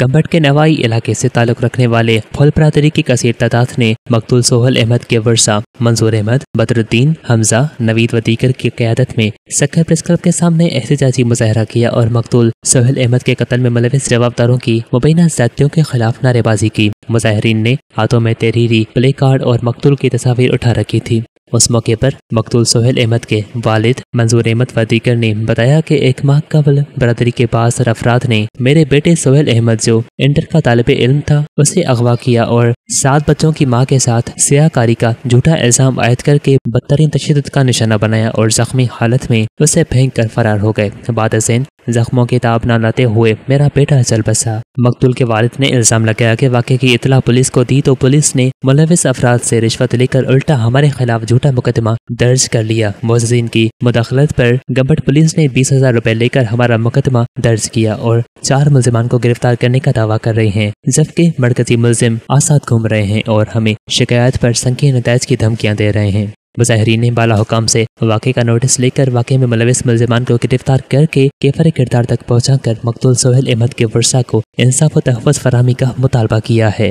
गम्बट के नवाई इलाके से ताल्लुक रखने वाले फुल बरदरी की कसीर तादाद ने मकदुल सोहल अहमद के वर्षा मंजूर अहमद बदरुद्दीन हमजा नवीद व की क्यादत में सखर प्रेस क्लब के सामने एहतजाजी मुजाहरा किया और मकदुल सोहल अहमद के कत्ल में मुलविस जवाबदारों की मुबैना जातियों के खिलाफ नारेबाजी की मुजाहरीन ने हाथों में तहरीरी प्ले कार्ड और मकतूल की तस्वीर उठा रखी थी उस मौके पर मकतूल सोहेल अहमद के वालिद मंजूर अहमद वदीकर ने बताया कि एक माह कबल बरदरी के पास रफरात ने मेरे बेटे सोहेल अहमद जो इंटर का तालब इल्म था उसे अगवा किया और सात बच्चों की माँ के साथ सियाकारी का झूठा इल्ज़ाम आयद करके बदतरीन तशद का निशाना बनाया और जख्मी हालत में उसे फेंक कर फरार हो गए बाद जख्मों के ताब न लाते हुए मेरा बेटा चल बसा मकतुल के वालिद ने इल्ज़ाम लगाया कि वाक़े की इतला पुलिस को दी तो पुलिस ने मुलविस अफराद से रिश्वत लेकर उल्टा हमारे खिलाफ झूठा मुकदमा दर्ज कर लिया मोजीन की मुदाखलत पर गबट पुलिस ने बीस हजार रूपए लेकर हमारा मुकदमा दर्ज किया और चार मुलजमान को गिरफ्तार करने का दावा कर रहे हैं जबकि मरकजी मुलजिम आसाद घूम रहे हैं और हमें शिकायत पर संकीर्ण नतज की धमकियाँ दे रहे हैं मुजाहरीन ने बाला हुकाम से वाक़े का नोटिस लेकर वाक़े में मुलविस मुलजमान को गिरफ्तार करके केफर किरदार तक पहुँचा कर मकदुल सोहेल अहमद के वर्षा को इंसाफ व तहफ़ फरहमी का मुतालबा किया है